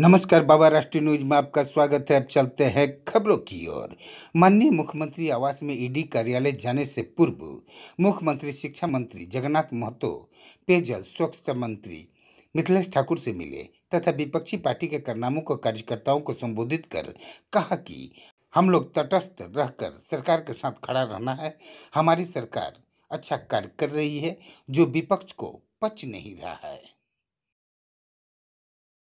नमस्कार बाबा राष्ट्रीय न्यूज में आपका स्वागत है अब चलते हैं खबरों की ओर माननीय मुख्यमंत्री आवास में ईडी कार्यालय जाने से पूर्व मुख्यमंत्री शिक्षा मंत्री जगन्नाथ महतो पेयजल स्वच्छता मंत्री मिथिलेश ठाकुर से मिले तथा विपक्षी पार्टी के कारनामों को कार्यकर्ताओं को संबोधित कर कहा कि हम लोग तटस्थ रहकर सरकार के साथ खड़ा रहना है हमारी सरकार अच्छा कार्य कर रही है जो विपक्ष को पच नहीं रहा है